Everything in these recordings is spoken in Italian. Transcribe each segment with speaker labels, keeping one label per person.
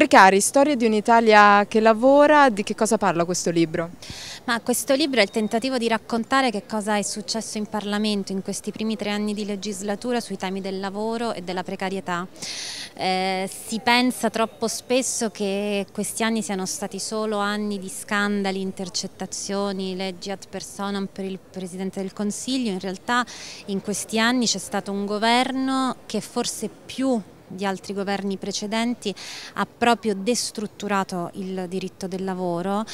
Speaker 1: Precari, storia di un'Italia che lavora, di che cosa parla questo libro?
Speaker 2: Ma questo libro è il tentativo di raccontare che cosa è successo in Parlamento in questi primi tre anni di legislatura sui temi del lavoro e della precarietà. Eh, si pensa troppo spesso che questi anni siano stati solo anni di scandali, intercettazioni, leggi ad personam per il Presidente del Consiglio, in realtà in questi anni c'è stato un governo che forse più di altri governi precedenti ha proprio destrutturato il diritto del lavoro,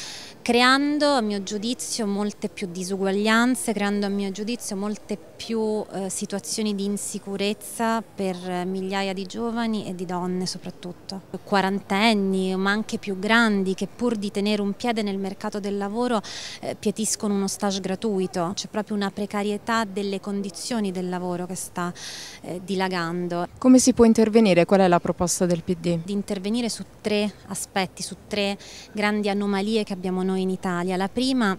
Speaker 2: creando a mio giudizio molte più disuguaglianze, creando a mio giudizio molte più eh, situazioni di insicurezza per eh, migliaia di giovani e di donne soprattutto, quarantenni ma anche più grandi che pur di tenere un piede nel mercato del lavoro eh, pietiscono uno stage gratuito, c'è proprio una precarietà delle condizioni del lavoro che sta eh, dilagando. Come si può intervenire? intervenire, qual è la proposta del PD? Di intervenire su tre aspetti, su tre grandi anomalie che abbiamo noi in Italia. La prima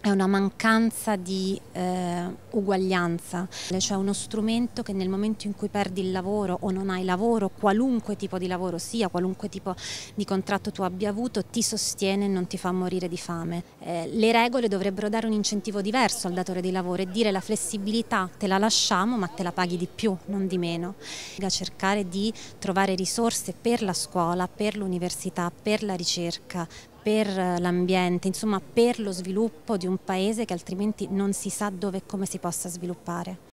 Speaker 2: è una mancanza di eh, uguaglianza, cioè uno strumento che nel momento in cui perdi il lavoro o non hai lavoro, qualunque tipo di lavoro sia, qualunque tipo di contratto tu abbia avuto, ti sostiene e non ti fa morire di fame. Eh, le regole dovrebbero dare un incentivo diverso al datore di lavoro e dire la flessibilità te la lasciamo ma te la paghi di più, non di meno. Cercare di trovare risorse per la scuola, per l'università, per la ricerca, per l'ambiente, insomma per lo sviluppo di un paese che altrimenti non si sa dove e come si possa sviluppare.